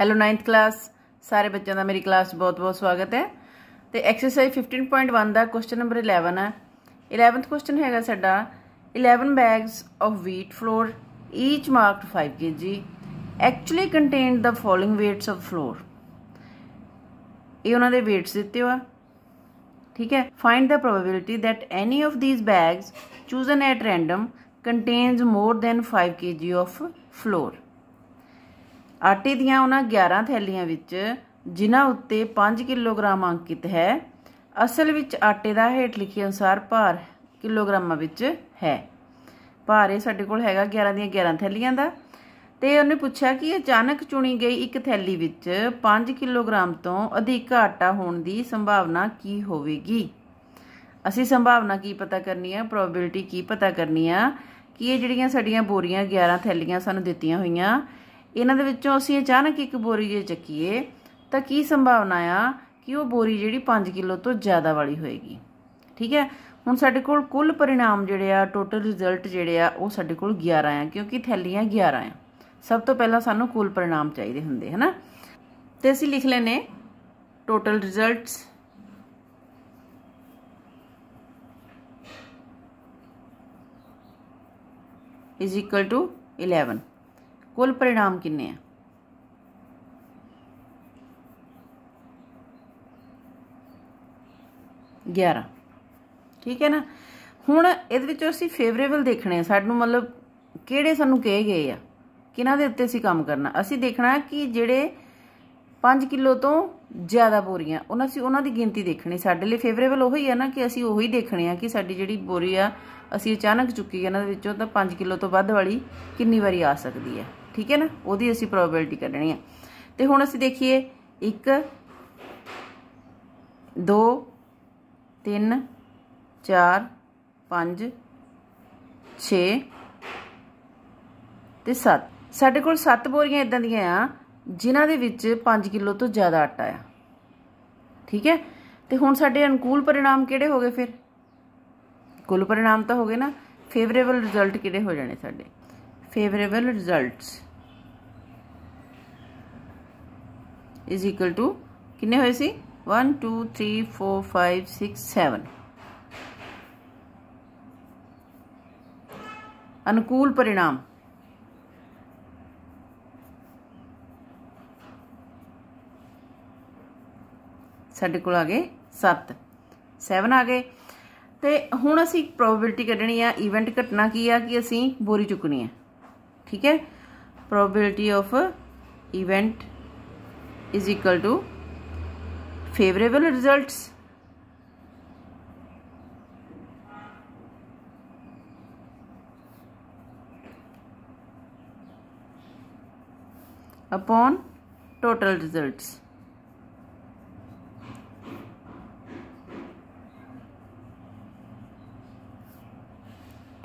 hello 9th class ਸਾਰੇ ਬੱਚਿਆਂ ਦਾ ਮੇਰੀ ਕਲਾਸ ਬਹੁਤ-ਬਹੁਤ ਸਵਾਗਤ ਹੈ ਤੇ ਐਕਸਰਸਾਈਜ਼ 15.1 ਦਾ ਕੁਐਸਚਨ ਨੰਬਰ 11 ਹੈ 11th ਕੁਐਸਚਨ ਹੈਗਾ ਸਾਡਾ 11 bags of wheat flour each marked 5 kg actually contained the following weights of flour ਇਹ ਉਹਨਾਂ ਦੇ weights ਦਿੱਤੇ ਹੋਆ ਠੀਕ ਹੈ find the probability that any of these bags chosen at random contains more than 5 kg of flour ਆਟੇ ਦੀਆਂ ਉਹਨਾਂ 11 ਥੈਲੀਆਂ ਵਿੱਚ ਜਿਨ੍ਹਾਂ ਉੱਤੇ 5 ਕਿਲੋਗ੍ਰਾਮ ਅੰਕਿਤ ਹੈ ਅਸਲ ਵਿੱਚ ਆਟੇ ਦਾ ਹੇਠ ਲਿਖੇ ਅਨੁਸਾਰ ਭਾਰ ਕਿਲੋਗ੍ਰਾਮਾਂ ਵਿੱਚ ਹੈ ਭਾਰ ਇਹ ਸਾਡੇ ਕੋਲ ਹੈਗਾ 11 ਦੀਆਂ 11 ਥੈਲੀਆਂ ਦਾ ਤੇ ਉਹਨੇ ਪੁੱਛਿਆ ਕਿ ਅਚਾਨਕ ਚੁਣੀ ਗਈ ਇੱਕ ਥੈਲੀ ਵਿੱਚ 5 ਕਿਲੋਗ੍ਰਾਮ ਤੋਂ ਅਧਿਕ ਆਟਾ ਹੋਣ ਦੀ ਸੰਭਾਵਨਾ ਕੀ ਹੋਵੇਗੀ ਅਸੀਂ ਸੰਭਾਵਨਾ ਕੀ ਪਤਾ ਕਰਨੀ ਹੈ ਪ੍ਰੋਬੈਬਿਲਟੀ ਕੀ ਪਤਾ ਕਰਨੀ ਆ ਕਿ ਇਹ ਜਿਹੜੀਆਂ ਸਾਡੀਆਂ ਬੋਰੀਆਂ 11 ਥੈਲੀਆਂ ਸਾਨੂੰ ਦਿੱਤੀਆਂ ਹੋਈਆਂ ਇਹਨਾਂ ਦੇ ਵਿੱਚੋਂ ਅਸੀਂ ਅਚਾਨਕ ਇੱਕ ਬੋਰੀ ਜੇ ਚੱਕੀਏ ਤਾਂ ਕੀ ਸੰਭਾਵਨਾ ਆ ਕਿ ਉਹ ਬੋਰੀ ਜਿਹੜੀ 5 ਕਿਲੋ ਤੋਂ ਜ਼ਿਆਦਾ ਵਾਲੀ ਹੋਏਗੀ ਠੀਕ ਹੈ ਹੁਣ ਸਾਡੇ ਕੋਲ ਕੁੱਲ ਪਰਿਣਾਮ ਜਿਹੜੇ ਆ ਟੋਟਲ ਰਿਜ਼ਲਟ ਜਿਹੜੇ ਆ ਉਹ ਸਾਡੇ ਕੋਲ 11 ਆ ਕਿਉਂਕਿ ਥੈਲੀਆਂ 11 ਆ ਸਭ ਤੋਂ ਪਹਿਲਾਂ ਸਾਨੂੰ ਕੁੱਲ ਪਰਿਣਾਮ ਚਾਹੀਦੇ ਹੁੰਦੇ ਹਨਾ ਤੇ ਅਸੀਂ ਲਿਖ ਲੈਨੇ total results is equal to 11 कुल परिणाम किन्ने आ ਗਿਆਰਾਂ ਠੀਕ ਹੈ ਨਾ ਹੁਣ ਇਹਦੇ ਵਿੱਚੋਂ ਅਸੀਂ ਫੇਵਰੇਬਲ ਦੇਖਣੇ ਆ ਸਾਨੂੰ ਮਤਲਬ ਕਿਹੜੇ ਸਾਨੂੰ ਕਹੇ ਗਏ ਆ ਕਿਨਾਂ ਦੇ ਉੱਤੇ ਅਸੀਂ ਕੰਮ ਕਰਨਾ ਅਸੀਂ ਦੇਖਣਾ ਕਿ ਜਿਹੜੇ 5 ਕਿਲੋ ਤੋਂ ਜ਼ਿਆਦਾ ਬੋਰੀਆਂ ਉਹਨਾਂ ਅਸੀਂ ਉਹਨਾਂ ਦੀ ਗਿਣਤੀ ਦੇਖਣੀ ਸਾਡੇ ਲਈ ਫੇਵਰੇਬਲ ਉਹੀ ਹੈ ਨਾ ਕਿ ਅਸੀਂ ਉਹੀ ਦੇਖਣੇ ਆ ਕਿ ਸਾਡੀ ਜਿਹੜੀ ਬੋਰੀ ਆ ਅਸੀਂ ਅਚਾਨਕ ਚੁੱਕੀ ਇਹਨਾਂ ਦੇ ਵਿੱਚੋਂ ਤਾਂ 5 ਕਿਲੋ ਤੋਂ ਵੱਧ ਵਾਲੀ ਕਿੰਨੀ ਵਾਰੀ ਆ ਸਕਦੀ ਹੈ ਠੀਕ ਹੈ ਨਾ ਉਹਦੀ ਅਸੀਂ ਪ੍ਰੋਬੈਬਿਲਟੀ ਕੱਢਣੀ ਆ ਤੇ ਹੁਣ ਅਸੀਂ ਦੇਖੀਏ 1 2 3 4 5 6 ਤੇ 7 ਸਾਡੇ ਕੋਲ 7 ਬੋਰੀਆਂ ਇਦਾਂ ਦੀਆਂ ਆ ਜਿਨ੍ਹਾਂ ਦੇ ਵਿੱਚ 5 ਕਿਲੋ ਤੋਂ ਜ਼ਿਆਦਾ ਆਟਾ ਆ ਠੀਕ ਹੈ ਤੇ ਹੁਣ ਸਾਡੇ ਅਨੁਕੂਲ ਪਰਿਣਾਮ ਕਿਹੜੇ ਹੋ ਗਏ ਫਿਰ ਕੁੱਲ ਪਰਿਣਾਮ ਤਾਂ ਹੋ ਗਏ ਨਾ ਫੇਵਰੇਬਲ ਰਿਜ਼ਲਟ ਕਿਹੜੇ ਹੋ ਜਾਣੇ ਸਾਡੇ favourable results is equal to कि one two three four five six seven अनुकूल परिणाम साढ़े को गए सत्त सैवन आ गए तो हूँ असी प्रोबेबिलिटी क्डनी है ईवेंट घटना की आ कि असी बोरी चुकनी है ठीक है probability of event is equal to favourable result upon total result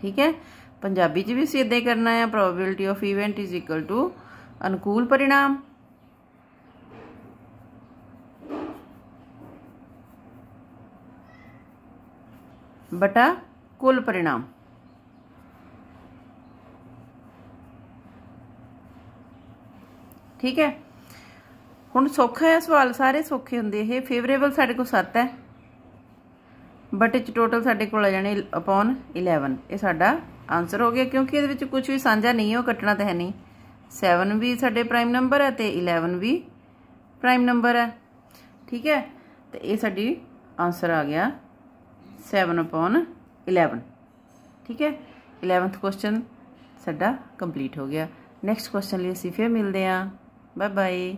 ठीक है पंजाबी भी असं इदा करना है probability of event is equal to अनुकूल परिणाम बटा कुल परिणाम ਠੀਕ ਹੈ ਹੁਣ ਸੌਖਾ ਹੈ ਸਵਾਲ ਸਾਰੇ ਸੌਖੇ ਹੁੰਦੇ ਇਹ ਫੇਵਰੇਬਲ ਸਾਡੇ ਕੋਲ 7 ਹੈ ਬਟ ਇਹ ਟੋਟਲ ਸਾਡੇ ਕੋਲ ਆ ਜਾਣੇ ਅਪਨ 11 ਇਹ ਸਾਡਾ ਆਨਸਰ ਹੋ ਗਿਆ ਕਿਉਂਕਿ ਇਹਦੇ ਵਿੱਚ ਕੁਝ ਵੀ ਸਾਂਝਾ ਨਹੀਂ ਉਹ ਕੱਟਣਾ ਤਾਂ ਹੈ ਨਹੀਂ 7 ਵੀ ਸਾਡੇ ਪ੍ਰਾਈਮ ਨੰਬਰ ਹੈ ਤੇ 11 ਵੀ ਪ੍ਰਾਈਮ ਨੰਬਰ ਹੈ ਠੀਕ ਹੈ ਤੇ ਇਹ ਸਾਡੀ ਆਨਸਰ ਆ ਗਿਆ सेवन अपॉन इलेवन ਠੀਕ ਹੈ 11th ਕੁਐਸਚਨ ਸਾਡਾ ਕੰਪਲੀਟ ਹੋ ਗਿਆ ਨੈਕਸਟ ਕੁਐਸਚਨ ਲਈ ਅਸੀਂ ਫੇਰ ਮਿਲਦੇ ਆਂ ਬਾਏ ਬਾਏ